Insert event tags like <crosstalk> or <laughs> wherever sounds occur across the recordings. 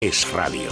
es radio.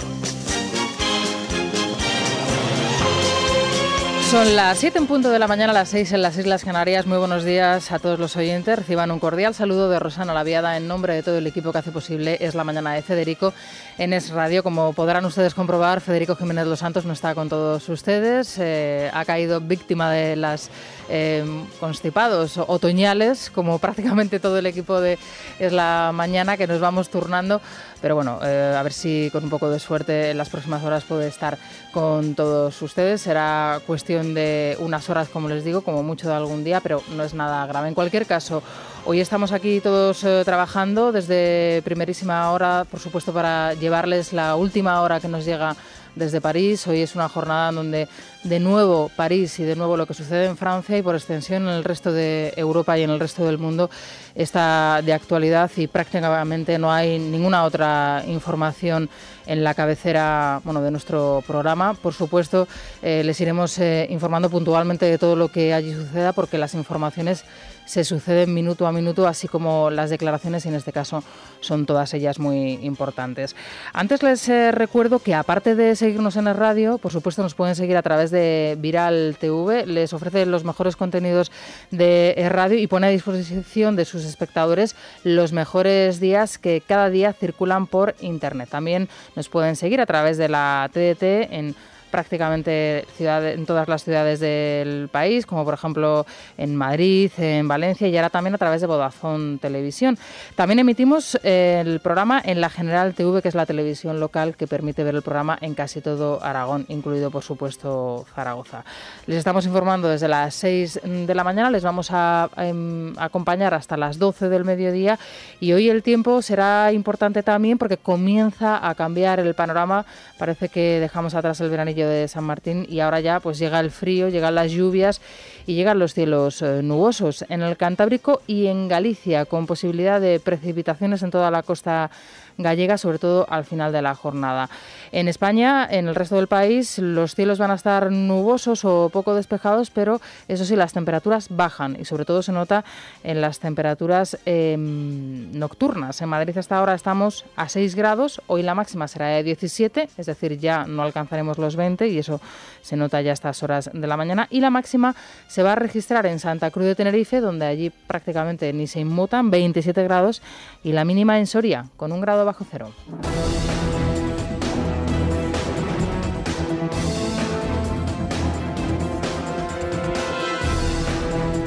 Son las 7 en punto de la mañana, las 6 en las Islas Canarias. Muy buenos días a todos los oyentes. Reciban un cordial saludo de Rosana Laviada en nombre de todo el equipo que hace posible Es la Mañana de Federico en Es Radio. Como podrán ustedes comprobar, Federico Jiménez Los Santos no está con todos ustedes. Eh, ha caído víctima de las eh, constipados otoñales, como prácticamente todo el equipo de Es la Mañana, que nos vamos turnando. Pero bueno, eh, a ver si con un poco de suerte en las próximas horas puede estar con todos ustedes. Será cuestión de unas horas, como les digo, como mucho de algún día, pero no es nada grave. En cualquier caso, hoy estamos aquí todos eh, trabajando desde primerísima hora, por supuesto, para llevarles la última hora que nos llega desde París. Hoy es una jornada donde de nuevo París y de nuevo lo que sucede en Francia y por extensión en el resto de Europa y en el resto del mundo está de actualidad y prácticamente no hay ninguna otra información en la cabecera bueno, de nuestro programa. Por supuesto, eh, les iremos eh, informando puntualmente de todo lo que allí suceda porque las informaciones se suceden minuto a minuto, así como las declaraciones, y en este caso son todas ellas muy importantes. Antes les eh, recuerdo que aparte de seguirnos en la radio, por supuesto nos pueden seguir a través de Viral TV, les ofrece los mejores contenidos de eh, radio y pone a disposición de sus espectadores los mejores días que cada día circulan por Internet. También nos pueden seguir a través de la TDT en prácticamente ciudad, en todas las ciudades del país, como por ejemplo en Madrid, en Valencia y ahora también a través de Bodazón Televisión. También emitimos eh, el programa en la General TV, que es la televisión local que permite ver el programa en casi todo Aragón, incluido por supuesto Zaragoza. Les estamos informando desde las 6 de la mañana, les vamos a, a em, acompañar hasta las 12 del mediodía y hoy el tiempo será importante también porque comienza a cambiar el panorama. Parece que dejamos atrás el veranillo de San Martín y ahora ya pues llega el frío, llegan las lluvias y llegan los cielos eh, nubosos en el Cantábrico y en Galicia con posibilidad de precipitaciones en toda la costa gallega, sobre todo al final de la jornada. En España, en el resto del país, los cielos van a estar nubosos o poco despejados, pero eso sí, las temperaturas bajan y sobre todo se nota en las temperaturas em, nocturnas. En Madrid hasta ahora estamos a 6 grados, hoy la máxima será de 17, es decir, ya no alcanzaremos los 20 y eso se nota ya a estas horas de la mañana. Y la máxima se va a registrar en Santa Cruz de Tenerife, donde allí prácticamente ni se inmutan, 27 grados, y la mínima en Soria, con un grado bajo cero.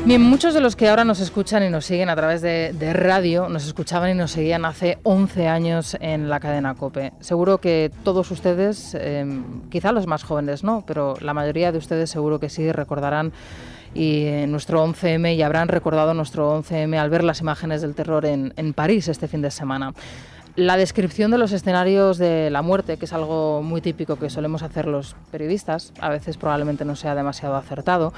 Bien, muchos de los que ahora nos escuchan y nos siguen a través de, radio, nos escuchaban y nos seguían hace 11 años en la cadena COPE. Seguro que todos ustedes, em, quizá los más jóvenes no, pero la mayoría de ustedes seguro que sí recordarán y eh, nuestro 11M y habrán recordado nuestro 11M al ver las imágenes del terror en, en París este fin de semana la descripción de los escenarios de la muerte, que es algo muy típico que solemos hacer los periodistas, a veces probablemente no sea demasiado acertado,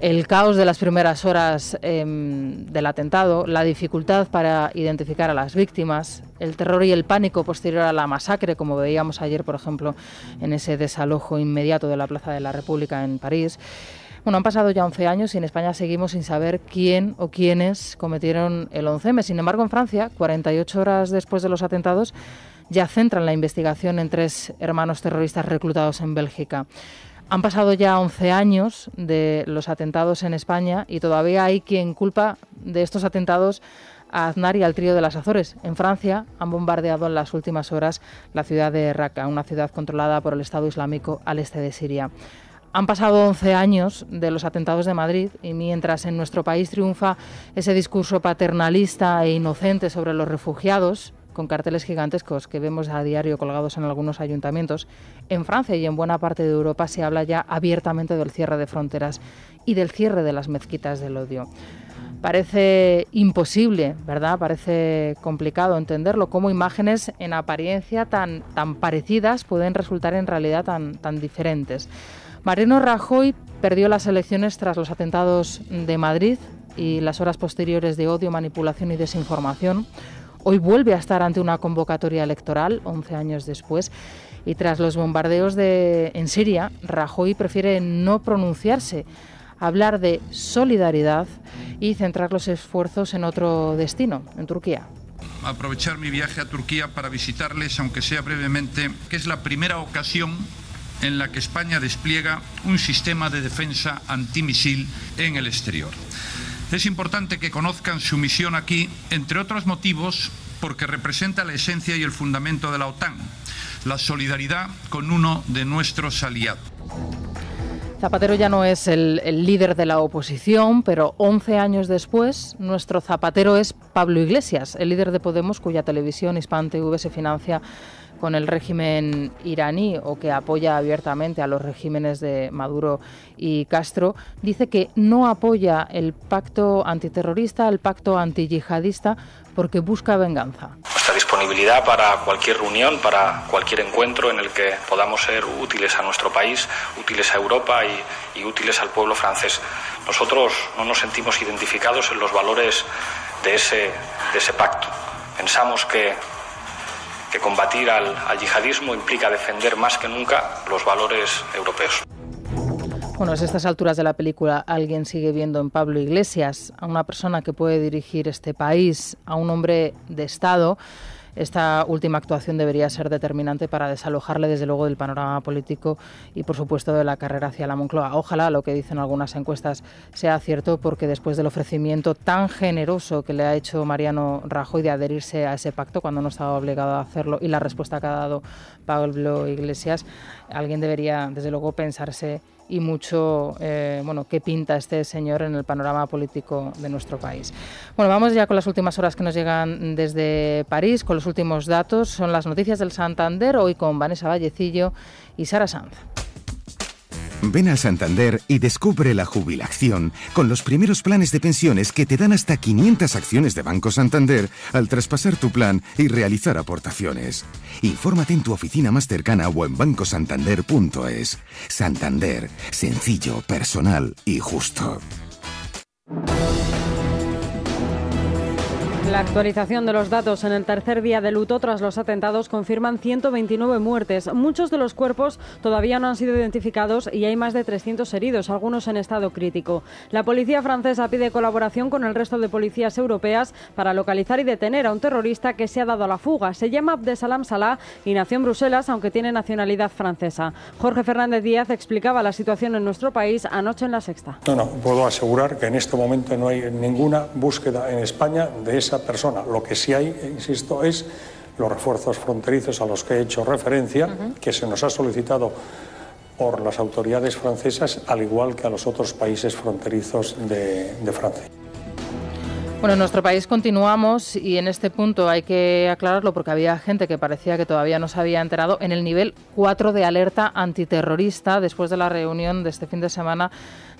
el caos de las primeras horas em, del atentado, la dificultad para identificar a las víctimas, el terror y el pánico posterior a la masacre, como veíamos ayer, por ejemplo, en ese desalojo inmediato de la Plaza de la República en París. Bueno, han pasado ya 11 años y en España seguimos sin saber quién o quiénes cometieron el 11M. Sin embargo, en Francia, 48 horas después de los atentados, ya centran la investigación en tres hermanos terroristas reclutados en Bélgica. Han pasado ya 11 años de los atentados en España y todavía hay quien culpa de estos atentados a Aznar y al trío de las Azores. En Francia han bombardeado en las últimas horas la ciudad de Raqqa, una ciudad controlada por el Estado Islámico al este de Siria. Han pasado 11 años de los atentados de Madrid y mientras en nuestro país triunfa ese discurso paternalista e inocente sobre los refugiados, con carteles gigantescos que vemos a diario colgados en algunos ayuntamientos, en Francia y en buena parte de Europa se habla ya abiertamente del cierre de fronteras y del cierre de las mezquitas del odio. Parece imposible, ¿verdad? Parece complicado entenderlo, cómo imágenes en apariencia tan, tan parecidas pueden resultar en realidad tan, tan diferentes. Mariano Rajoy perdió las elecciones tras los atentados de Madrid y las horas posteriores de odio, manipulación y desinformación. Hoy vuelve a estar ante una convocatoria electoral, 11 años después, y tras los bombardeos en Siria, Rajoy prefiere no pronunciarse, hablar de solidaridad y centrar los esfuerzos en otro destino, en Turquía aprovechar mi viaje a Turquía para visitarles, aunque sea brevemente, que es la primera ocasión en la que España despliega un sistema de defensa antimisil en el exterior. Es importante que conozcan su misión aquí, entre otros motivos, porque representa la esencia y el fundamento de la OTAN, la solidaridad con uno de nuestros aliados. Zapatero ya no es el, líder de la oposición, pero 11 años después, nuestro Zapatero es Pablo Iglesias, el líder de Podemos, cuya televisión Hispan TV se financia con el régimen iraní o que apoya abiertamente a los regímenes de Maduro y Castro, dice que no apoya el pacto antiterrorista, el pacto antiyihadista, porque busca venganza. Nuestra disponibilidad para cualquier reunión, para cualquier encuentro en el que podamos ser útiles a nuestro país, útiles a Europa y, útiles al pueblo francés. Nosotros no nos sentimos identificados en los valores de ese, de ese pacto. Pensamos que combatir al, al yihadismo implica defender más que nunca los valores europeos. Bueno, a estas alturas de la película alguien sigue viendo en Pablo Iglesias a una persona que puede dirigir este país, a un hombre de Estado esta última actuación debería ser determinante para desalojarle, desde luego, del panorama político y, por supuesto, de la carrera hacia la Moncloa. Ojalá lo que dicen algunas encuestas sea cierto, porque después del ofrecimiento tan generoso que le ha hecho Mariano Rajoy de adherirse a ese pacto cuando no estaba obligado a hacerlo y la respuesta que ha dado Pablo Iglesias, alguien debería, desde luego, pensarse y mucho eh, bueno, qué pinta este señor en el panorama político de nuestro país. Bueno, vamos ya con las últimas horas que nos llegan desde París, con los últimos datos. Son las noticias del Santander, hoy con Vanessa Vallecillo y Sara Sanz. Ven a Santander y descubre la jubilación con los primeros planes de pensiones que te dan hasta 500 acciones de Banco Santander al traspasar tu plan y realizar aportaciones. Infórmate en tu oficina más cercana o en bancosantander.es. Santander, sencillo, personal y justo. La actualización de los datos en el tercer día de luto tras los atentados confirman 129 muertes. Muchos de los cuerpos todavía no han sido identificados y hay más de 300 heridos, algunos en estado crítico. La policía francesa pide colaboración con el resto de policías europeas para localizar y detener a un terrorista que se ha dado a la fuga. Se llama Abdesalam Salah y nació en Bruselas, aunque tiene nacionalidad francesa. Jorge Fernández Díaz explicaba la situación en nuestro país anoche en la sexta. No, no, puedo asegurar que en este momento no hay ninguna búsqueda en España de esa persona. Lo que sí hay, insisto, es los refuerzos fronterizos a los que he hecho referencia, que se nos ha solicitado por las autoridades francesas, al igual que a los otros países fronterizos de, de Francia. Bueno, en nuestro país continuamos y en este punto hay que aclararlo porque había gente que parecía que todavía no se había enterado en el nivel 4 de alerta antiterrorista después de la reunión de este fin de semana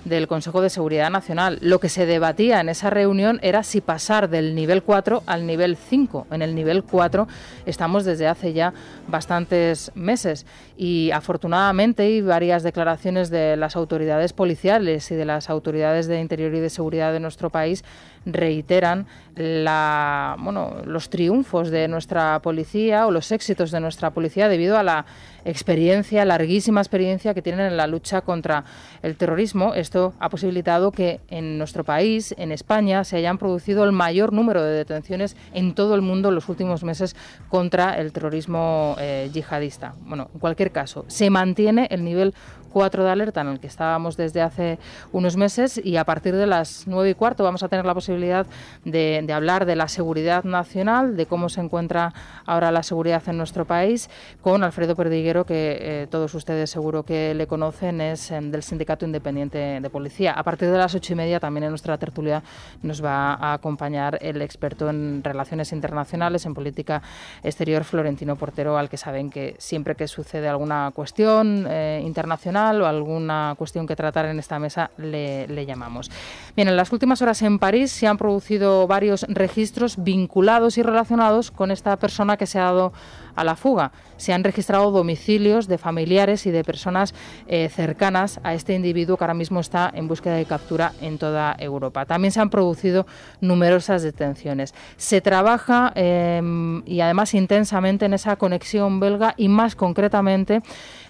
del Consejo de Seguridad Nacional. Lo que se debatía en esa reunión era si pasar del nivel 4 al nivel 5. En el nivel 4 estamos desde hace ya bastantes meses y afortunadamente hay varias declaraciones de las autoridades policiales y de las autoridades de interior y de seguridad de nuestro país reiteran los triunfos de nuestra policía o los éxitos de nuestra policía debido a la experiencia, larguísima experiencia que tienen en la lucha contra el terrorismo. Esto ha posibilitado que en nuestro país, en España, se hayan producido el mayor número de detenciones en todo el mundo en los últimos meses contra el terrorismo eh, yihadista. Bueno, en cualquier caso, se mantiene el nivel cuatro de alerta en el que estábamos desde hace unos meses y a partir de las nueve y cuarto vamos a tener la posibilidad de, hablar de la seguridad nacional, de cómo se encuentra ahora la seguridad en nuestro país, con Alfredo Perdiguero, que eh, todos ustedes seguro que le conocen, es em, del Sindicato Independiente de Policía. A partir de las ocho y media también en nuestra tertulia nos va a acompañar el experto en relaciones internacionales, en política exterior, Florentino Portero, al que saben que siempre que sucede alguna cuestión eh, internacional, o alguna cuestión que tratar en esta mesa le, le llamamos. Bien, en las últimas horas en París se han producido varios registros vinculados y relacionados con esta persona que se ha dado a la fuga. Se han registrado domicilios de familiares y de personas eh, cercanas a este individuo que ahora mismo está en búsqueda de captura en toda Europa. También se han producido numerosas detenciones. Se trabaja em, y además intensamente en esa conexión belga y más concretamente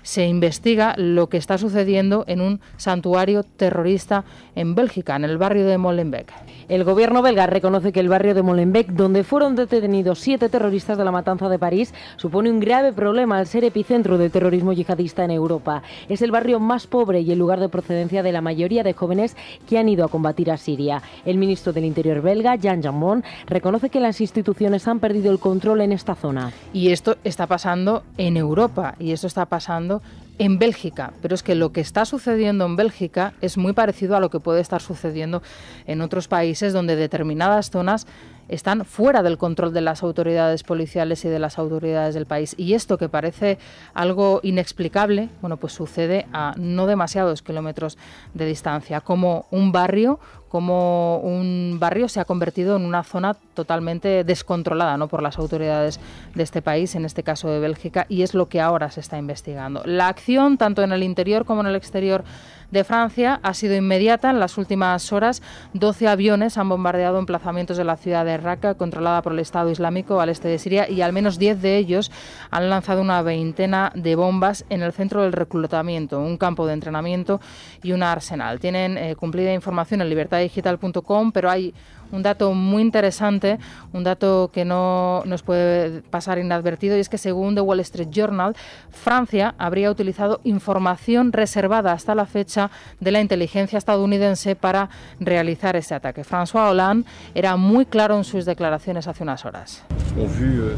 se investiga lo que está sucediendo en un santuario terrorista en Bélgica, en el barrio de Molenbeek. El gobierno belga reconoce que el barrio de Molenbeek, donde fueron detenidos siete terroristas de la matanza de París, supone un grave problema al ser epicentro del terrorismo yihadista en Europa. Es el barrio más pobre y el lugar de procedencia de la mayoría de jóvenes que han ido a combatir a Siria. El ministro del Interior belga, Jan Jambon, reconoce que las instituciones han perdido el control en esta zona. Y esto está pasando en Europa y esto está pasando en Bélgica, pero es que lo que está sucediendo en Bélgica es muy parecido a lo que puede estar sucediendo en otros países donde determinadas zonas están fuera del control de las autoridades policiales y de las autoridades del país. Y esto que parece algo inexplicable, bueno, pues sucede a no demasiados kilómetros de distancia, como un barrio como un barrio se ha convertido en una zona totalmente descontrolada ¿no? por las autoridades de este país, en este caso de Bélgica, y es lo que ahora se está investigando. La acción, tanto en el interior como en el exterior de Francia ha sido inmediata. En las últimas horas, 12 aviones han bombardeado emplazamientos de la ciudad de Raqqa, controlada por el Estado Islámico al este de Siria, y al menos 10 de ellos han lanzado una veintena de bombas en el centro del reclutamiento, un campo de entrenamiento y un arsenal. Tienen eh, cumplida información en libertaddigital.com, pero hay un dato muy interesante, un dato que no nos puede pasar inadvertido, y es que según The Wall Street Journal, Francia habría utilizado información reservada hasta la fecha de la inteligencia estadounidense para realizar ese ataque. François Hollande era muy claro en sus declaraciones hace unas horas. Euh,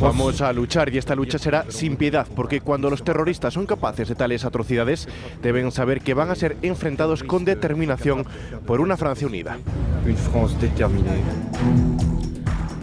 Vamos a luchar y esta lucha será sin piedad, porque cuando los terroristas son capaces de tales atrocidades, deben saber que van a ser enfrentados con determinación por una Francia unida.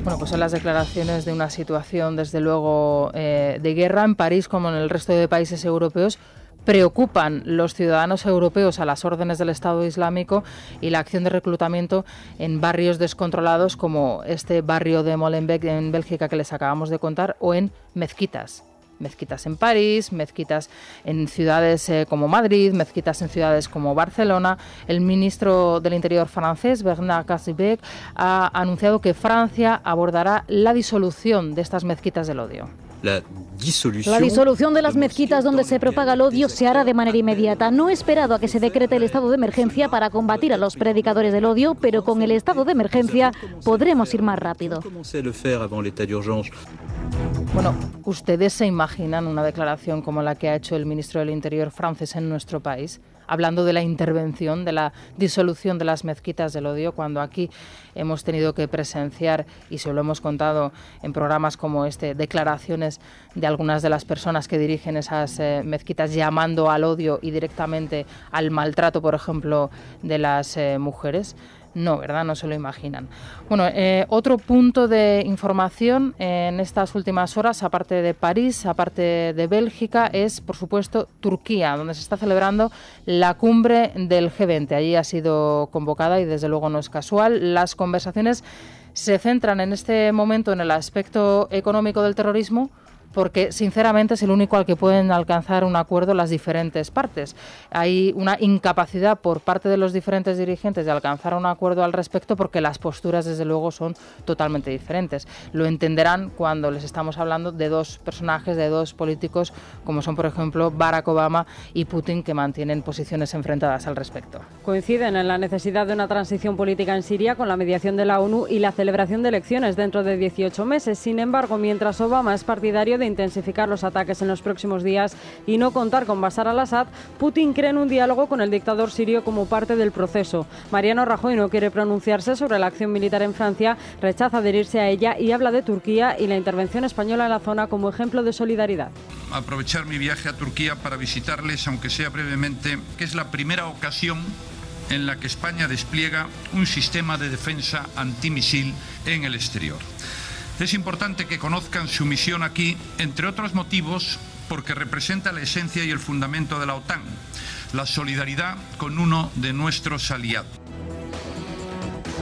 Bueno, pues son las declaraciones de una situación, desde luego, eh, de guerra en París como en el resto de países europeos. Preocupan los ciudadanos europeos a las órdenes del Estado Islámico y la acción de reclutamiento en barrios descontrolados como este barrio de Molenbeek en Bélgica que les acabamos de contar o en mezquitas mezquitas en París, mezquitas en ciudades eh, como Madrid, mezquitas en ciudades como Barcelona. El ministro del Interior francés, Bernard Cazeneuve, ha anunciado que Francia abordará la disolución de estas mezquitas del odio la disolución. de las mezquitas donde se propaga el odio se hará de manera inmediata. No he esperado a que se decrete el estado de emergencia para combatir a los predicadores del odio, pero con el estado de emergencia podremos ir más rápido. Bueno, ¿ustedes se imaginan una declaración como la que ha hecho el ministro del Interior francés en nuestro país? hablando de la intervención, de la disolución de las mezquitas del odio, cuando aquí hemos tenido que presenciar, y se lo hemos contado en programas como este, declaraciones de algunas de las personas que dirigen esas eh, mezquitas llamando al odio y directamente al maltrato, por ejemplo, de las eh, mujeres. No, ¿verdad? No se lo imaginan. Bueno, eh, otro punto de información en estas últimas horas, aparte de París, aparte de Bélgica, es, por supuesto, Turquía, donde se está celebrando la cumbre del G20. Allí ha sido convocada y, desde luego, no es casual. Las conversaciones se centran en este momento en el aspecto económico del terrorismo porque sinceramente es el único al que pueden alcanzar un acuerdo las diferentes partes. Hay una incapacidad por parte de los diferentes dirigentes de alcanzar un acuerdo al respecto porque las posturas desde luego son totalmente diferentes. Lo entenderán cuando les estamos hablando de dos personajes, de dos políticos como son por ejemplo Barack Obama y Putin que mantienen posiciones enfrentadas al respecto. Coinciden en la necesidad de una transición política en Siria con la mediación de la ONU y la celebración de elecciones dentro de 18 meses. Sin embargo, mientras Obama es partidario de intensificar los ataques en los próximos días y no contar con Bashar al-Assad, Putin cree en un diálogo con el dictador sirio como parte del proceso. Mariano Rajoy no quiere pronunciarse sobre la acción militar en Francia, rechaza adherirse a ella y habla de Turquía y la intervención española en la zona como ejemplo de solidaridad. Aprovechar mi viaje a Turquía para visitarles, aunque sea brevemente, que es la primera ocasión en la que España despliega un sistema de defensa antimisil en el exterior. Es importante que conozcan su misión aquí, entre otros motivos, porque representa la esencia y el fundamento de la OTAN, la solidaridad con uno de nuestros aliados.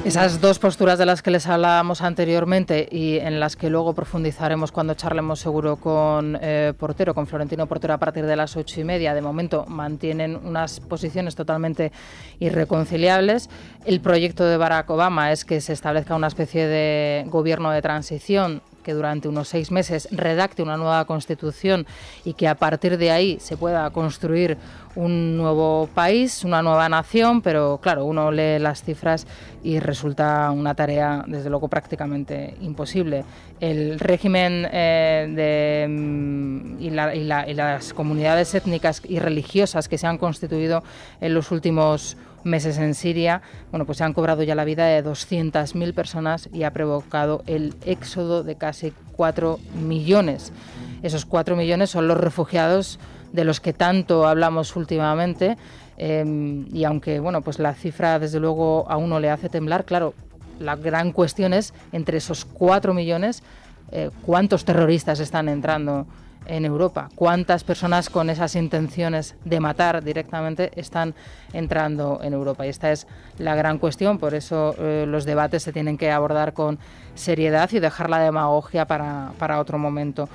Esas dos posturas de las que les hablábamos anteriormente y en las que luego profundizaremos cuando charlemos seguro con eh, Portero, con Florentino Portero a partir de las ocho y media, de momento mantienen unas posiciones totalmente irreconciliables. El proyecto de Barack Obama es que se establezca una especie de gobierno de transición que durante unos seis meses redacte una nueva constitución y que a partir de ahí se pueda construir un nuevo país, una nueva nación, pero claro, uno lee las cifras y resulta una tarea, desde luego, prácticamente imposible. El régimen eh, de, mm, y las comunidades étnicas y religiosas que se han constituido en los últimos meses en Siria, bueno, pues se han cobrado ya la vida de 200.000 personas y ha provocado el éxodo de casi 4 millones. Esos 4 millones son los refugiados de los que tanto hablamos últimamente. Em, y aunque bueno, pues la cifra desde luego a uno le hace temblar, claro, la gran cuestión es entre esos 4 millones eh, cuántos terroristas están entrando en Europa. ¿Cuántas personas con esas intenciones de matar directamente están entrando en Europa? Y esta es la gran cuestión. Por eso eh, los debates se tienen que abordar con seriedad y dejar la demagogia para, para otro momento.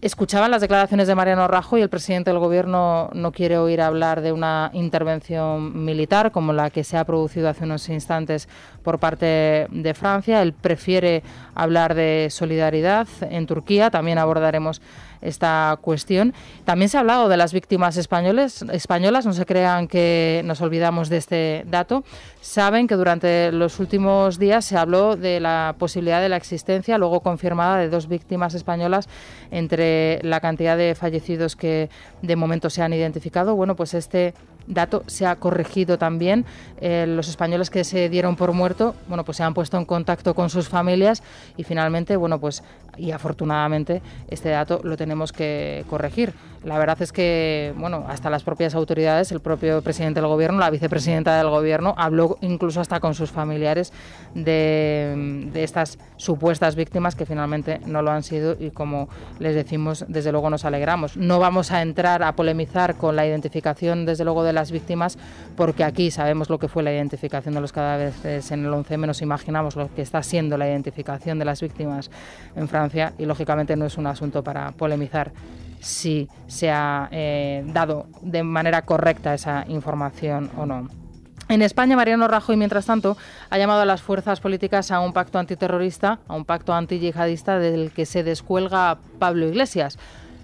Escuchaban las declaraciones de Mariano Rajoy, el presidente del gobierno no quiere oír hablar de una intervención militar como la que se ha producido hace unos instantes por parte de Francia. Él prefiere hablar de solidaridad en Turquía. También abordaremos esta cuestión. También se ha hablado de las víctimas españolas, no se crean que nos olvidamos de este dato. Saben que durante los últimos días se habló de la posibilidad de la existencia, luego confirmada, de dos víctimas españolas entre la cantidad de fallecidos que de momento se han identificado. Bueno, pues este dato se ha corregido también. Eh, los españoles que se dieron por muerto, bueno, pues se han puesto en contacto con sus familias y finalmente, bueno, pues y afortunadamente este dato lo tenemos que corregir. La verdad es que, bueno, hasta las propias autoridades, el propio presidente del gobierno, la vicepresidenta del gobierno, habló incluso hasta con sus familiares de, estas supuestas víctimas que finalmente no lo han sido y como les decimos, desde luego nos alegramos. No vamos a entrar a polemizar con la identificación, desde luego, de las víctimas porque aquí sabemos lo que fue la identificación de los cadáveres en el 11 menos imaginamos lo que está siendo la identificación de las víctimas en Francia y lógicamente no es un asunto para polemizar si se ha eh, dado de manera correcta esa información o no. En España, Mariano Rajoy, mientras tanto, ha llamado a las fuerzas políticas a un pacto antiterrorista, a un pacto antiyihadista del que se descuelga Pablo Iglesias.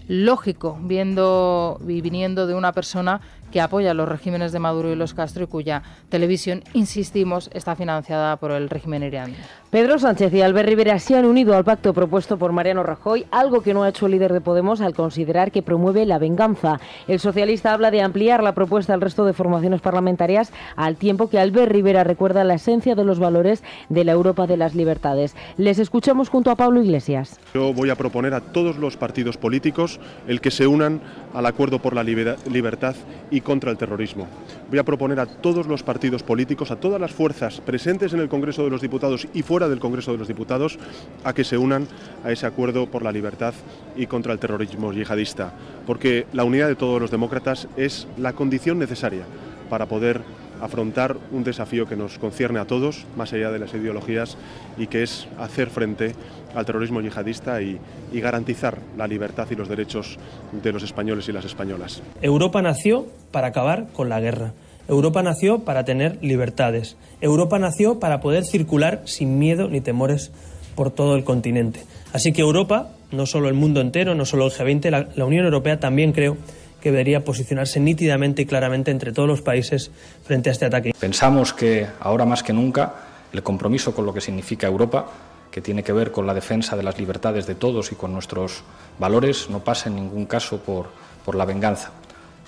Lógico, viendo viniendo de una persona que apoya los regímenes de Maduro y los Castro y cuya televisión, insistimos, está financiada por el régimen iraní. Pedro Sánchez y Albert Rivera se han unido al pacto propuesto por Mariano Rajoy, algo que no ha hecho el líder de Podemos al considerar que promueve la venganza. El socialista habla de ampliar la propuesta al resto de formaciones parlamentarias al tiempo que Albert Rivera recuerda la esencia de los valores de la Europa de las libertades. Les escuchamos junto a Pablo Iglesias. Yo voy a proponer a todos los partidos políticos el que se unan al acuerdo por la libertad y contra el terrorismo. Voy a proponer a todos los partidos políticos, a todas las fuerzas presentes en el Congreso de los Diputados y fuera del Congreso de los Diputados, a que se unan a ese acuerdo por la libertad y contra el terrorismo yihadista, porque la unidad de todos los demócratas es la condición necesaria para poder afrontar un desafío que nos concierne a todos, más allá de las ideologías, y que es hacer frente al terrorismo yihadista y, garantizar la libertad y los derechos de los españoles y las españolas. Europa nació para acabar con la guerra. Europa nació para tener libertades. Europa nació para poder circular sin miedo ni temores por todo el continente. Así que Europa, no solo el mundo entero, no solo el G20, la Unión Europea también creo que debería posicionarse nítidamente y claramente entre todos los países frente a este ataque. Pensamos que ahora más que nunca el compromiso con lo que significa Europa, que tiene que ver con la defensa de las libertades de todos y con nuestros valores, no pasa en ningún caso por, por la venganza.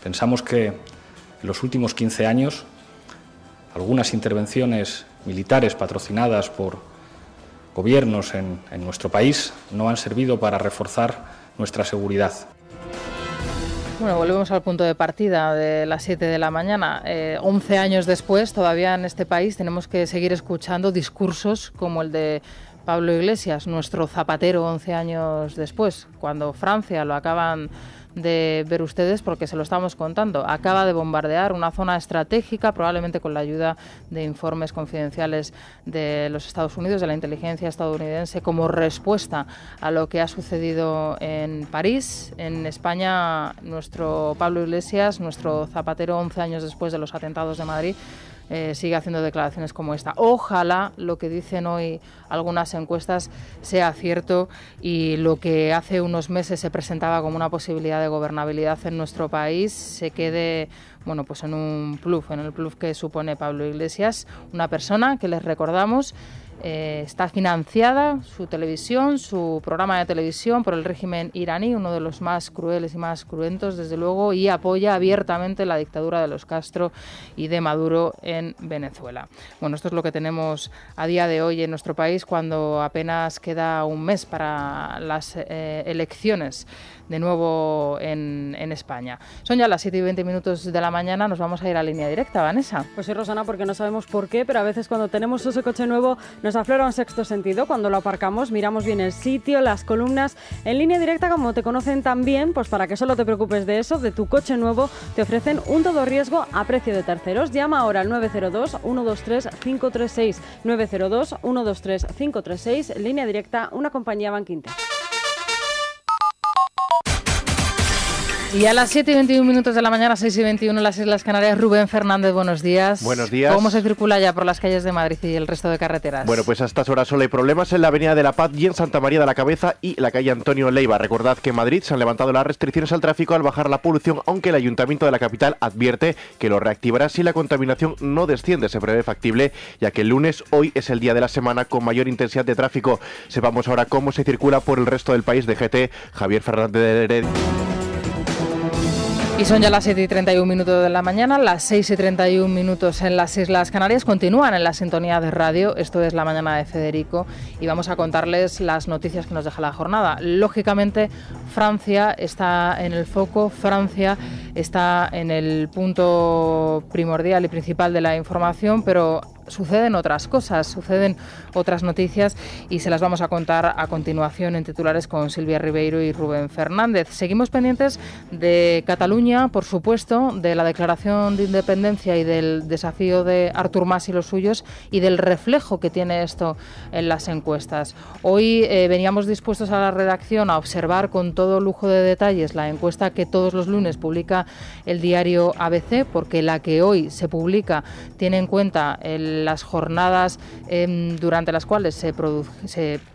Pensamos que en los últimos 15 años algunas intervenciones militares patrocinadas por gobiernos en, en nuestro país no han servido para reforzar nuestra seguridad. Bueno, volvemos al punto de partida de las 7 de la mañana. Eh, 11 años después, todavía en este país tenemos que seguir escuchando discursos como el de Pablo Iglesias, nuestro zapatero 11 años después, cuando Francia lo acaban de ver ustedes porque se lo estamos contando. Acaba de bombardear una zona estratégica, probablemente con la ayuda de informes confidenciales de los Estados Unidos, de la inteligencia estadounidense, como respuesta a lo que ha sucedido en París. En España, nuestro Pablo Iglesias, nuestro zapatero, 11 años después de los atentados de Madrid, eh, sigue haciendo declaraciones como esta. Ojalá lo que dicen hoy algunas encuestas sea cierto y lo que hace unos meses se presentaba como una posibilidad de gobernabilidad en nuestro país se quede bueno, pues en un plus, en el plus que supone Pablo Iglesias, una persona que les recordamos eh, está financiada su televisión, su programa de televisión por el régimen iraní, uno de los más crueles y más cruentos, desde luego, y apoya abiertamente la dictadura de los Castro y de Maduro en Venezuela. Bueno, esto es lo que tenemos a día de hoy en nuestro país cuando apenas queda un mes para las eh, elecciones de nuevo en, España. Son ya las 7 y 20 minutos de la mañana, nos vamos a ir a línea directa, Vanessa. Pues sí, Rosana, porque no sabemos por qué, pero a veces cuando tenemos ese coche nuevo nos aflora un sexto sentido. Cuando lo aparcamos, miramos bien el sitio, las columnas. En línea directa, como te conocen también, pues para que solo te preocupes de eso, de tu coche nuevo, te ofrecen un todo riesgo a precio de terceros. Llama ahora al 902-123-536. 902-123-536, línea directa, una compañía Bankinter. Y a las 7 y 21 minutos de la mañana, 6 y 21, las Islas Canarias, Rubén Fernández, buenos días. Buenos días. ¿Cómo se circula ya por las calles de Madrid y el resto de carreteras? Bueno, pues a estas horas solo hay problemas en la Avenida de la Paz y en Santa María de la Cabeza y la calle Antonio Leiva. Recordad que en Madrid se han levantado las restricciones al tráfico al bajar la polución, aunque el Ayuntamiento de la capital advierte que lo reactivará si la contaminación no desciende. Se prevé factible, ya que el lunes hoy es el día de la semana con mayor intensidad de tráfico. Sepamos ahora cómo se circula por el resto del país de GT. Javier Fernández de Hered. Y son ya las 7 y 31 minutos de la mañana, las 6 y 31 minutos en las Islas Canarias. Continúan en la sintonía de radio. Esto es la mañana de Federico y vamos a contarles las noticias que nos deja la jornada. Lógicamente, Francia está en el foco. Francia está en el punto primordial y principal de la información, pero suceden otras cosas, suceden otras noticias y se las vamos a contar a continuación en titulares con Silvia Ribeiro y Rubén Fernández. Seguimos pendientes de Cataluña, por supuesto, de la declaración de independencia y del desafío de Artur Mas y los suyos y del reflejo que tiene esto en las encuestas. Hoy eh, veníamos dispuestos a la redacción a observar con todo lujo de detalles la encuesta que todos los lunes publica el diario ABC, porque la que hoy se publica tiene en cuenta eh, las jornadas em, durante las cuales se,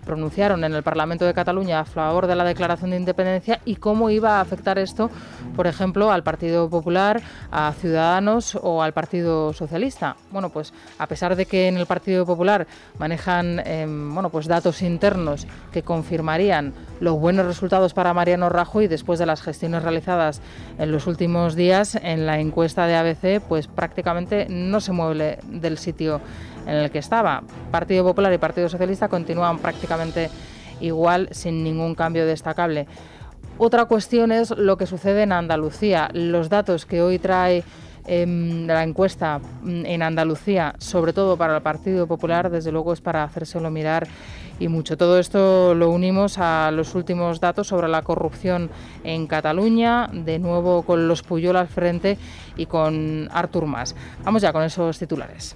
pronunciaron en el Parlamento de Cataluña a favor de la declaración de independencia y cómo iba a afectar esto, por ejemplo, al Partido Popular, a Ciudadanos o al Partido Socialista. Bueno, pues a pesar de que en el Partido Popular manejan em, bueno, pues datos internos que confirmarían los buenos resultados para Mariano Rajoy después de las gestiones realizadas en los últimos últimos días en la encuesta de ABC, pues prácticamente no se mueve del sitio en el que estaba. Partido Popular y Partido Socialista continúan prácticamente igual, sin ningún cambio destacable. Otra cuestión es lo que sucede en Andalucía. Los datos que hoy trae Em, la encuesta mm, en Andalucía, sobre todo para el Partido Popular, desde luego es para hacérselo mirar y mucho. Todo esto lo unimos a los últimos datos sobre la corrupción en Cataluña, de nuevo con los Puyol al frente y con Artur Mas. Vamos ya con esos titulares.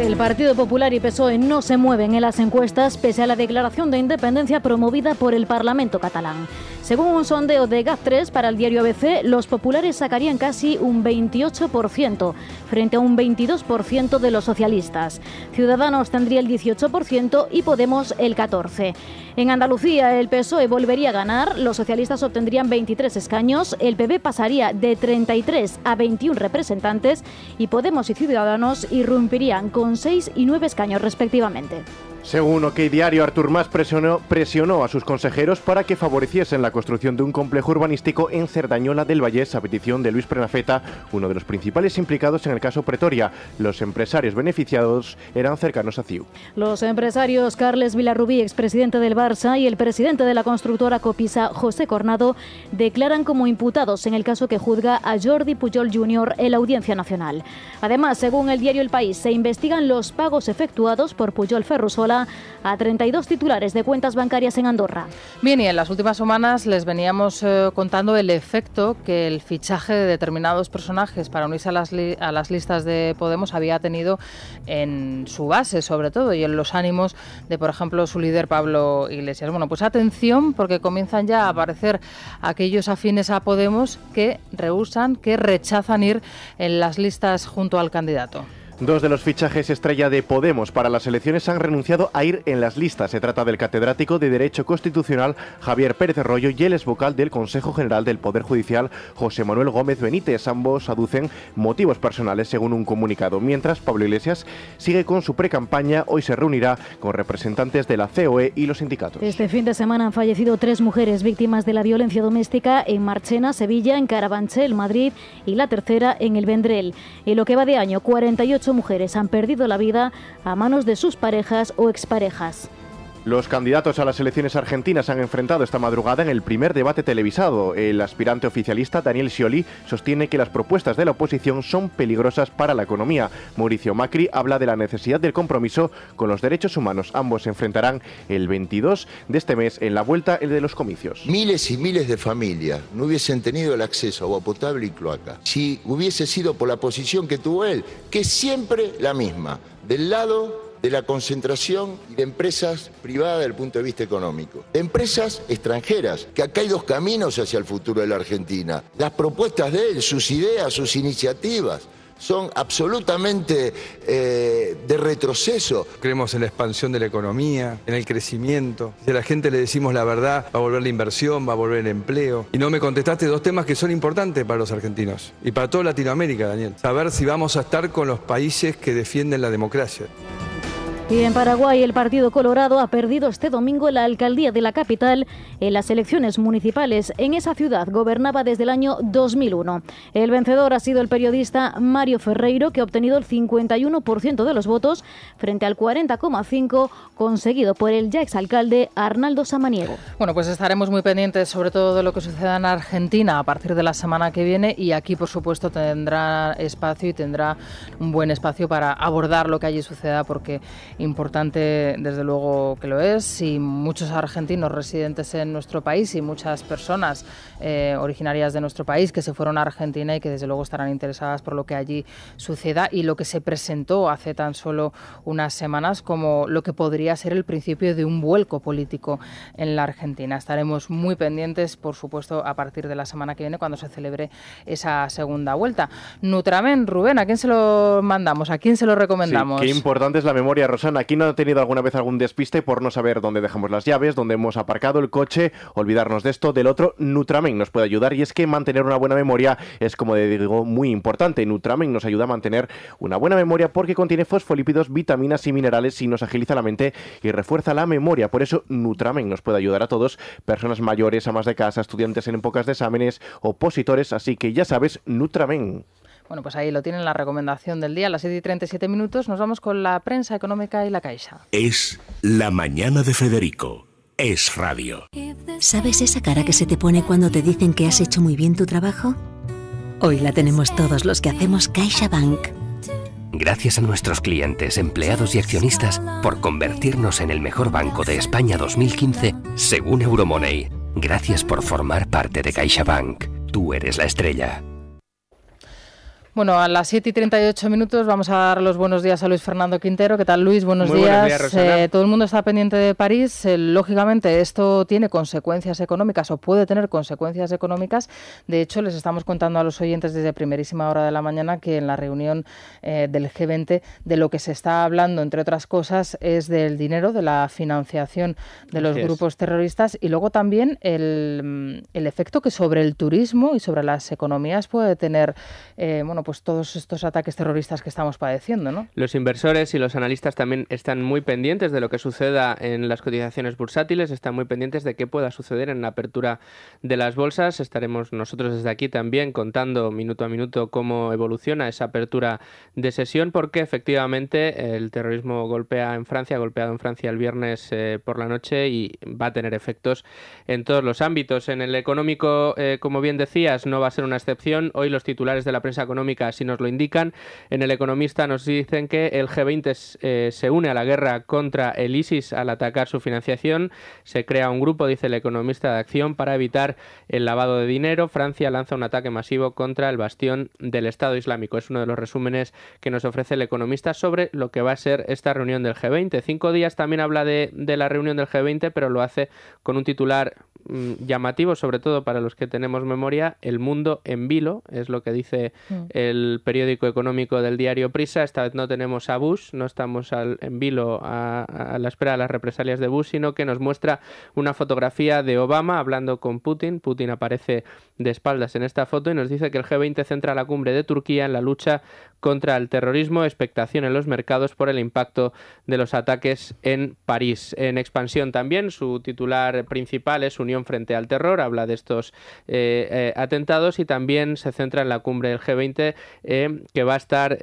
El Partido Popular y PSOE no se mueven en las encuestas pese a la declaración de independencia promovida por el Parlamento catalán. Según un sondeo de gaf 3 para el diario ABC, los populares sacarían casi un 28% frente a un 22% de los socialistas. Ciudadanos tendría el 18% y Podemos el 14%. En Andalucía, el PSOE volvería a ganar, los socialistas obtendrían 23 escaños, el PP pasaría de 33 a 21 representantes y Podemos y Ciudadanos irrumpirían con 6 y 9 escaños respectivamente. Según OK Diario, Artur más presionó, presionó, a sus consejeros para que favoreciesen la construcción de un complejo urbanístico en Cerdañola del Vallés a petición de Luis Prenafeta, uno de los principales implicados en el caso Pretoria. Los empresarios beneficiados eran cercanos a CIU. Los empresarios Carles Villarrubí, expresidente del Barça, y el presidente de la constructora Copisa, José Cornado, declaran como imputados en el caso que juzga a Jordi Pujol Jr. en la Audiencia Nacional. Además, según el diario El País, se investigan los pagos efectuados por Pujol Ferrusola a 32 titulares de cuentas bancarias en Andorra. Bien, y en las últimas semanas les veníamos eh, contando el efecto que el fichaje de determinados personajes para unirse a las, a las listas de Podemos había tenido en su base, sobre todo, y en los ánimos de, por ejemplo, su líder Pablo Iglesias. Bueno, pues atención, porque comienzan ya a aparecer aquellos afines a Podemos que rehusan, que rechazan ir en las listas junto al candidato. Dos de los fichajes estrella de Podemos para las elecciones han renunciado a ir en las listas. Se trata del catedrático de Derecho Constitucional Javier Pérez Arroyo y el vocal del Consejo General del Poder Judicial José Manuel Gómez Benítez. Ambos aducen motivos personales según un comunicado. Mientras Pablo Iglesias sigue con su pre-campaña. hoy se reunirá con representantes de la COE y los sindicatos. Este fin de semana han fallecido tres mujeres víctimas de la violencia doméstica en Marchena, Sevilla, en Carabanchel, Madrid y la tercera en el Vendrel. En lo que va de año, 48 mujeres han perdido la vida a manos de sus parejas o exparejas. Los candidatos a las elecciones argentinas han enfrentado esta madrugada en el primer debate televisado. El aspirante oficialista Daniel Scioli sostiene que las propuestas de la oposición son peligrosas para la economía. Mauricio Macri habla de la necesidad del compromiso con los derechos humanos. Ambos se enfrentarán el 22 de este mes en la vuelta el de los comicios. Miles y miles de familias no hubiesen tenido el acceso a agua potable y cloaca si hubiese sido por la posición que tuvo él, que es siempre la misma, del lado de la concentración de empresas privadas desde el punto de vista económico, de empresas extranjeras, que acá hay dos caminos hacia el futuro de la Argentina. Las propuestas de él, sus ideas, sus iniciativas, son absolutamente eh, de retroceso. Creemos en la expansión de la economía, en el crecimiento. Si a la gente le decimos la verdad, va a volver la inversión, va a volver el empleo. Y no me contestaste dos temas que son importantes para los argentinos y para toda Latinoamérica, Daniel. Saber si vamos a estar con los países que defienden la democracia. Y en Paraguay, el Partido Colorado ha perdido este domingo la alcaldía de la capital en las elecciones municipales. En esa ciudad gobernaba desde el año 2001. El vencedor ha sido el periodista Mario Ferreiro, que ha obtenido el 51% de los votos frente al 40,5% conseguido por el ya exalcalde Arnaldo Samaniego. Bueno, pues estaremos muy pendientes sobre todo de lo que suceda en Argentina a partir de la semana que viene y aquí, por supuesto, tendrá espacio y tendrá un buen espacio para abordar lo que allí suceda porque importante desde luego que lo es y muchos argentinos residentes en nuestro país y muchas personas eh, originarias de nuestro país que se fueron a Argentina y que desde luego estarán interesadas por lo que allí suceda y lo que se presentó hace tan solo unas semanas como lo que podría ser el principio de un vuelco político en la Argentina. Estaremos muy pendientes, por supuesto, a partir de la semana que viene cuando se celebre esa segunda vuelta. Nutramen, Rubén, ¿a quién se lo mandamos? ¿A quién se lo recomendamos? Sí, qué importante es la memoria, Rosa aquí no ha tenido alguna vez algún despiste por no saber dónde dejamos las llaves, dónde hemos aparcado el coche, olvidarnos de esto, del otro. Nutramen nos puede ayudar y es que mantener una buena memoria es, como digo, muy importante. Nutramen nos ayuda a mantener una buena memoria porque contiene fosfolípidos, vitaminas y minerales y nos agiliza la mente y refuerza la memoria. Por eso Nutramen nos puede ayudar a todos, personas mayores, amas de casa, estudiantes en épocas de exámenes, opositores, así que ya sabes, Nutramen. Bueno, pues ahí lo tienen la recomendación del día, a las 7 y 37 minutos. Nos vamos con la prensa económica y la caixa. Es la mañana de Federico. Es radio. ¿Sabes esa cara que se te pone cuando te dicen que has hecho muy bien tu trabajo? Hoy la tenemos todos los que hacemos CaixaBank. Gracias a nuestros clientes, empleados y accionistas por convertirnos en el mejor banco de España 2015 según Euromoney. Gracias por formar parte de CaixaBank. Tú eres la estrella. Bueno, a las 7 y 38 minutos vamos a dar los buenos días a Luis Fernando Quintero. ¿Qué tal, Luis? Buenos días. eh, todo el mundo está pendiente de París. Eh, lógicamente, esto tiene consecuencias económicas o puede tener consecuencias económicas. De hecho, les estamos contando a los oyentes desde primerísima hora de la mañana que en la reunión eh, del G20 de lo que se está hablando, entre otras cosas, es del dinero, de la financiación de los grupos terroristas y luego también el, mm, el, efecto que sobre el turismo y sobre las economías puede tener eh, bueno, pues todos estos ataques terroristas que estamos padeciendo, ¿no? Los inversores y los analistas también están muy pendientes de lo que suceda en las cotizaciones bursátiles, están muy pendientes de qué pueda suceder en la apertura de las bolsas. Estaremos nosotros desde aquí también contando minuto a minuto cómo evoluciona esa apertura de sesión, porque efectivamente el terrorismo golpea en Francia, golpeado en Francia el viernes eh, por la noche y va a tener efectos en todos los ámbitos. En el económico, eh, como bien decías, no va a ser una excepción. Hoy los titulares de la prensa económica si nos lo indican. En El Economista nos dicen que el G20 eh, se une a la guerra contra el ISIS al atacar su financiación. Se crea un grupo, dice El Economista, de acción para evitar el lavado de dinero. Francia lanza un ataque masivo contra el bastión del Estado Islámico. Es uno de los resúmenes que nos ofrece El Economista sobre lo que va a ser esta reunión del G20. Cinco días también habla de, de la reunión del G20, pero lo hace con un titular Mm, llamativo, sobre todo para los que tenemos memoria, El mundo en vilo, es lo que dice mm. el periódico económico del diario Prisa. Esta vez no tenemos a Bush, no estamos al, en vilo a, la espera de las represalias de Bush, sino que nos muestra una fotografía de Obama hablando con Putin. Putin aparece de espaldas en esta foto y nos dice que el G20 centra la cumbre de Turquía en la lucha contra el terrorismo, expectación en los mercados por el impacto de los ataques en París. En expansión también, su titular principal es Unión frente al terror, habla de estos eh, eh, atentados y también se centra en la cumbre del G20 eh, que va a estar,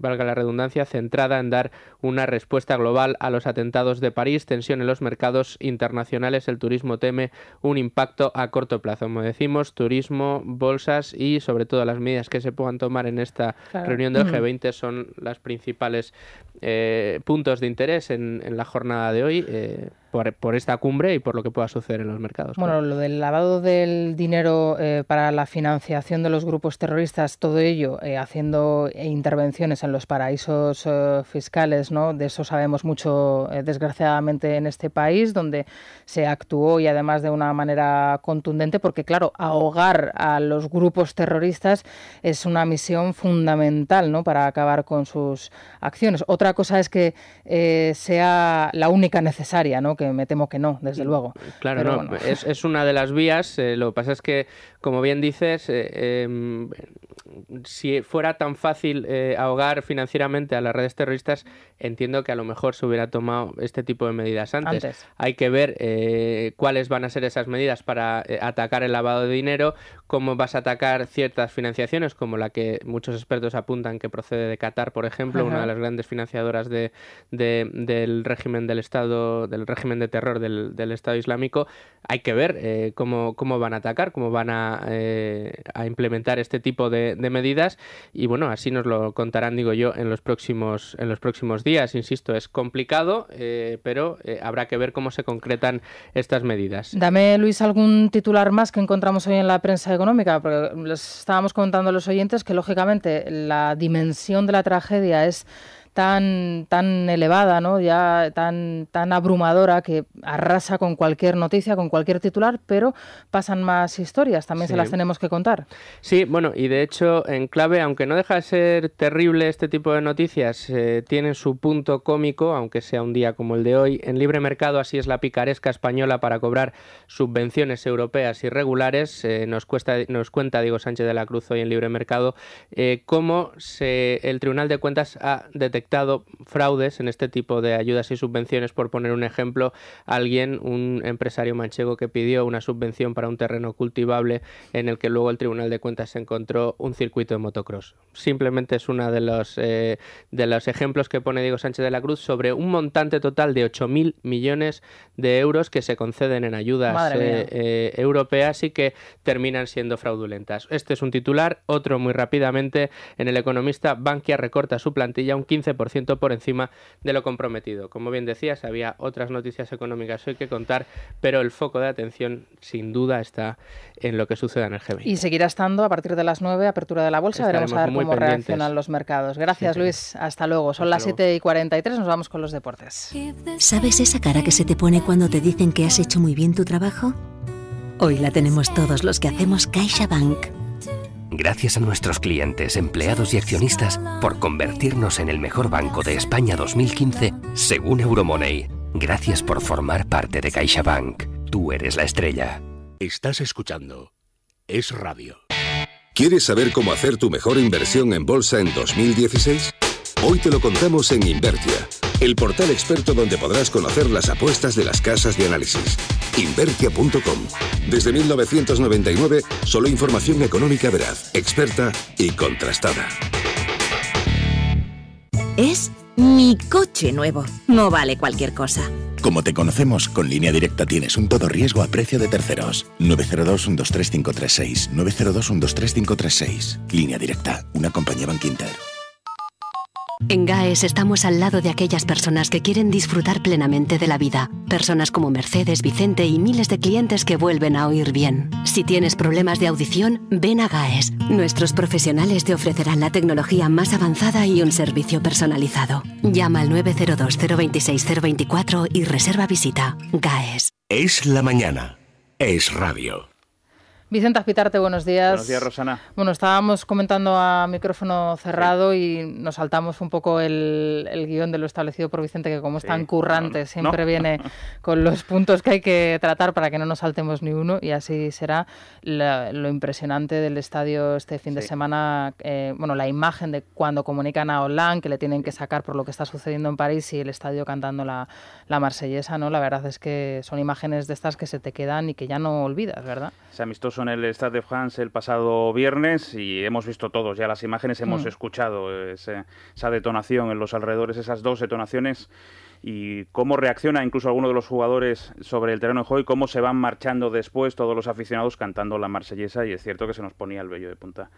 valga la redundancia, centrada en dar una respuesta global a los atentados de París, tensión en los mercados internacionales, el turismo teme un impacto a corto plazo. Como decimos, turismo, bolsas y sobre todo las medidas que se puedan tomar en esta reunión de G20 son los principales eh, puntos de interés en, la jornada de hoy. Eh, por, esta cumbre y por lo que pueda suceder en los mercados. Bueno, lo del lavado del dinero eh, para la financiación de los grupos terroristas, todo ello eh, haciendo intervenciones en los paraísos eh, fiscales, ¿no? De eso sabemos mucho, desgraciadamente, en este país, donde se actuó y además de una manera contundente, porque, claro, ahogar a los grupos terroristas es una misión fundamental, ¿no? Para acabar con sus acciones. Otra cosa es que sea la única necesaria, ¿no? que me temo que no, desde mm, luego. Claro, no, es, una de las vías. Eh, lo que pasa es que, como bien dices, eh, em, si fuera tan fácil eh, ahogar financieramente a las redes terroristas, entiendo que a lo mejor se hubiera tomado este tipo de medidas antes. Hay que ver eh, cuáles van a ser esas medidas para eh, atacar el lavado de dinero, cómo vas a atacar ciertas financiaciones, como la que muchos expertos apuntan que procede de Qatar, por ejemplo, una de las grandes financiadoras del régimen del Estado, del régimen de terror del, Estado Islámico. Hay que ver cómo, cómo van a atacar, cómo van a, implementar este tipo de medidas medidas y bueno, así nos lo contarán, digo yo, en los próximos, en los próximos días. Insisto, es complicado, eh, pero eh, habrá que ver cómo se concretan estas medidas. Dame, Luis, algún titular más que encontramos hoy en la prensa económica, porque les estábamos contando a los oyentes que, lógicamente, la dimensión de la tragedia es tan, tan elevada, ¿no? ya tan, tan abrumadora que arrasa con cualquier noticia, con cualquier titular, pero pasan más historias, también se las tenemos que contar. Sí, bueno, y de hecho, en clave, aunque no deja de ser terrible este tipo de noticias, eh, tienen su punto cómico, aunque sea un día como el de hoy. En libre mercado, así es la picaresca española para cobrar subvenciones europeas irregulares. Eh, nos, cuesta, nos cuenta Diego Sánchez de la Cruz hoy en libre mercado eh, cómo se, el Tribunal de Cuentas ha detectado fraudes en este tipo de ayudas y subvenciones, por poner un ejemplo, alguien, un empresario manchego que pidió una subvención para un terreno cultivable en el que luego el Tribunal de Cuentas se encontró un circuito de motocross. Simplemente es uno de los, eh, de los ejemplos que pone Diego Sánchez de la Cruz sobre un montante total de 8.000 millones de euros que se conceden en ayudas eh, eh, europeas y que terminan siendo fraudulentas. Este es un titular, otro muy rápidamente en El Economista, Bankia recorta su plantilla un 15% por encima de lo comprometido. Como bien decías, había otras noticias económicas hoy que contar, pero el foco de atención sin duda está en lo que suceda en el G20. Y seguirá estando a partir de las 9, apertura de la bolsa. Veremos a ver cómo reaccionan los mercados. Gracias, Luis. Hasta luego. Son las 7 y 43. Nos vamos con los deportes. ¿Sabes esa cara que se te pone cuando te dicen que has hecho muy bien tu trabajo? Hoy la tenemos todos los que hacemos CaixaBank. Gracias a nuestros clientes, empleados y accionistas por convertirnos en el mejor banco de España 2015 según Euromoney. Gracias por formar parte de CaixaBank. Tú eres la estrella. Estás escuchando Es Radio. ¿Quieres saber cómo hacer tu mejor inversión en bolsa en 2016? Hoy te lo contamos en Invertia, el portal experto donde podrás conocer las apuestas de las casas de análisis Invertia.com. Desde 1999, solo información económica veraz, experta y contrastada. Es mi coche nuevo. No vale cualquier cosa. Como te conocemos, con Línea Directa tienes un todo riesgo a precio de terceros. 902-123-536. 902-123-536. Línea Directa, una compañía banquinter en GAES estamos al lado de aquellas personas que quieren disfrutar plenamente de la vida. Personas como Mercedes, Vicente y miles de clientes que vuelven a oír bien. Si tienes problemas de audición, ven a GAES. Nuestros profesionales te ofrecerán la tecnología más avanzada y un servicio personalizado. Llama al 902-026-024 y reserva visita. GAES. Es la mañana. Es radio. Vicente Aspitarte, buenos días. Buenos días, Rosana. Bueno, estábamos comentando a micrófono cerrado y nos saltamos un poco el, guión de lo establecido por Vicente, que como es tan currante, siempre viene <laughs> con los puntos que hay que tratar para que no nos saltemos ni uno y así será lo impresionante del estadio este fin de semana. Eh, bueno, la imagen de cuando comunican a Hollande que le tienen que sacar por lo que está sucediendo en París y el estadio cantando la, la marsellesa, ¿no? La verdad es que son imágenes de estas que se te quedan y que ya no olvidas, ¿verdad? amistoso en el Stade de France el pasado viernes y hemos visto todos ya las imágenes, hemos mm. escuchado esa detonación en los alrededores, esas dos detonaciones y cómo reacciona incluso alguno de los jugadores sobre el terreno de juego y cómo se van marchando después todos los aficionados cantando la marsellesa y es cierto que se nos ponía el vello de punta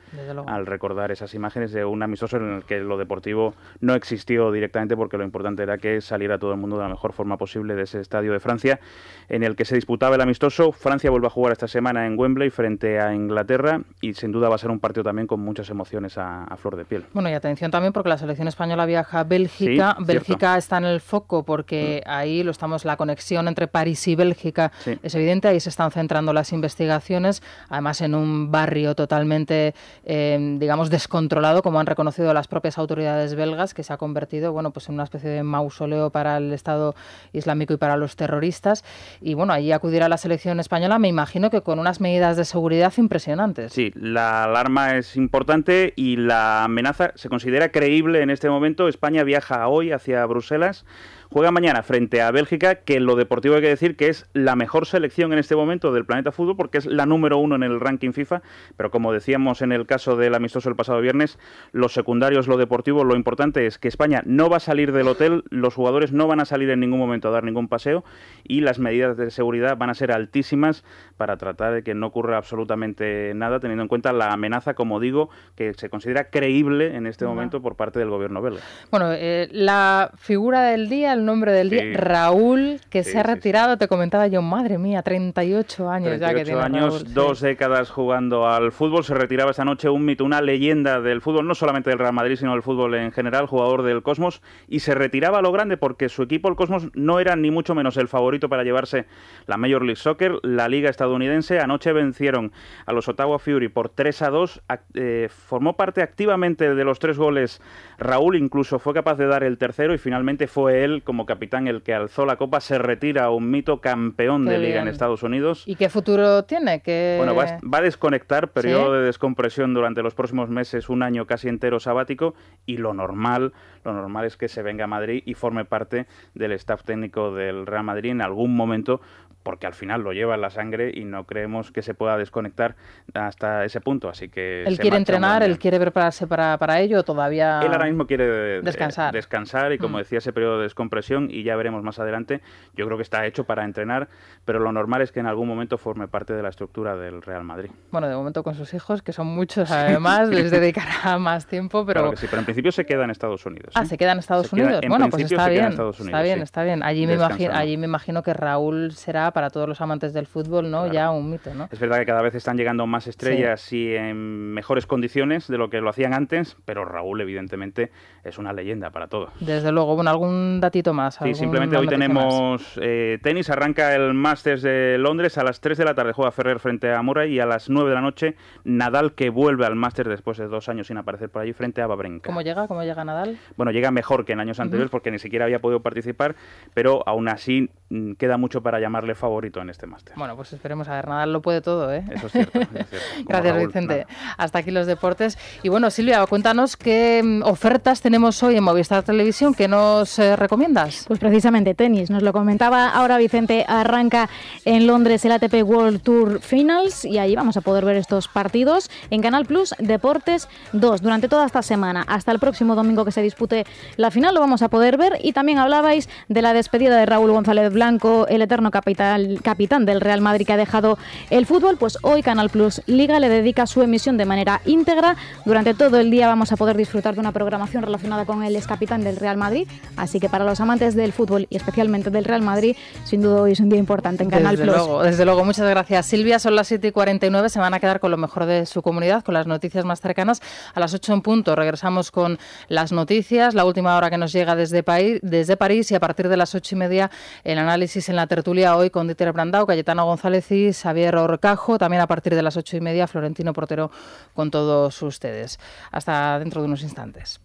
al recordar esas imágenes de un amistoso en el que lo deportivo no existió directamente porque lo importante era que saliera todo el mundo de la mejor forma posible de ese estadio de Francia en el que se disputaba el amistoso. Francia vuelve a jugar esta semana en Wembley frente a Inglaterra y sin duda va a ser un partido también con muchas emociones a, flor de piel. Bueno, y atención también porque la selección española viaja a Bélgica. Bélgica está en el foco porque ahí lo estamos, la conexión entre París y Bélgica es evidente, ahí se están centrando las investigaciones, además en un barrio totalmente, em, digamos, descontrolado, como han reconocido las propias autoridades belgas, que se ha convertido, bueno, pues en una especie de mausoleo para el Estado Islámico y para los terroristas. Y bueno, ahí acudirá la selección española, me imagino que con unas medidas de seguridad impresionantes. Sí, la alarma es importante y la amenaza se considera creíble en este momento. España viaja hoy hacia Bruselas Juega mañana frente a Bélgica, que en lo deportivo hay que decir que es la mejor selección en este momento del planeta fútbol, porque es la número uno en el ranking FIFA, pero como decíamos en el caso del amistoso el pasado viernes, los secundarios, lo deportivo, lo importante es que España no va a salir del hotel, los jugadores no van a salir en ningún momento a dar ningún paseo y las medidas de seguridad van a ser altísimas para tratar de que no ocurra absolutamente nada, teniendo en cuenta la amenaza, como digo, que se considera creíble en este momento por parte del gobierno belga. Bueno, eh, la figura del día, nombre del día, Raúl, que se ha retirado, te comentaba yo, madre mía, 38 años ya que tiene años, dos décadas jugando al fútbol, se retiraba esta noche un mito, una leyenda del fútbol, no solamente del Real Madrid, sino del fútbol en general, jugador del Cosmos, y se retiraba a lo grande porque su equipo, el Cosmos, no era ni mucho menos el favorito para llevarse la Major League Soccer, la liga estadounidense. Anoche vencieron a los Ottawa Fury por 3 a 2. Eh, formó parte activamente de los tres goles Raúl, incluso fue capaz de dar el tercero y finalmente fue él como capitán el que alzó la copa, se retira a un mito campeón de liga en Estados Unidos. ¿Y qué futuro tiene? que Bueno, va, a desconectar, periodo de descompresión durante los próximos meses, un año casi entero sabático, y lo normal, lo normal es que se venga a Madrid y forme parte del staff técnico del Real Madrid en algún momento porque al final lo lleva en la sangre y no creemos que se pueda desconectar hasta ese punto. Así que él quiere entrenar, él quiere prepararse para, para ello, todavía él ahora mismo quiere eh, descansar, descansar y como mm. decía ese periodo de descompresión y ya veremos más adelante. Yo creo que está hecho para entrenar, pero lo normal es que en algún momento forme parte de la estructura del Real Madrid. Bueno, de momento con sus hijos que son muchos, además les <laughs> dedicará más tiempo, pero claro que sí, pero en principio se queda en Estados Unidos. Ah, ¿eh? se queda en Estados Unidos. bueno, pues está bien, está bien, está bien, Allí me imagino, allí me imagino que Raúl será para todos los amantes del fútbol, ¿no? Ya un mito, ¿no? Es verdad que cada vez están llegando más estrellas y en mejores condiciones de lo que lo hacían antes, pero Raúl evidentemente es una leyenda para todos. Desde luego, bueno, algún datito más. Sí, simplemente hoy tenemos eh, tenis, arranca el Masters de Londres a las 3 de la tarde, juega Ferrer frente a Murray y a las 9 de la noche Nadal que vuelve al Masters después de dos años sin aparecer por allí frente a Babrenka. ¿Cómo llega? ¿Cómo llega Nadal? Bueno, llega mejor que en años anteriores porque ni siquiera había podido participar, pero aún así mm, queda mucho para llamarle favorito en este máster. Bueno, pues esperemos. A ver, Nadal lo puede todo, ¿eh? Eso es cierto. <laughs> Gracias, Vicente. Hasta aquí los deportes. Y bueno, Silvia, cuéntanos qué mm, ofertas tenemos hoy en Movistar Televisión. que nos eh, recomiendas? Pues precisamente tenis. Nos lo comentaba ahora Vicente. Arranca en Londres el ATP World Tour Finals y allí vamos a poder ver estos partidos en Canal Plus Deportes 2. Durante toda esta semana, hasta el próximo domingo que se dispute la final, lo vamos a poder ver. Y también hablabais de la despedida de Raúl González Blanco, el eterno capitán el capitán del Real Madrid que ha dejado el fútbol, pues hoy Canal Plus Liga le dedica su emisión de manera íntegra. Durante todo el día vamos a poder disfrutar de una programación relacionada con el ex capitán del Real Madrid. Así que para los amantes del fútbol y especialmente del Real Madrid, sin duda hoy es un día importante en Canal desde Plus. Luego, desde luego, muchas gracias Silvia. Son las 7 y 49, se van a quedar con lo mejor de su comunidad, con las noticias más cercanas. A las 8 en punto regresamos con las noticias, la última hora que nos llega desde, país, desde París y a partir de las 8 y media el análisis en la tertulia hoy con con Dieter Brandau, Cayetano González y Xavier Orcajo. También a partir de las ocho y media, Florentino Portero con todos ustedes. Hasta dentro de unos instantes.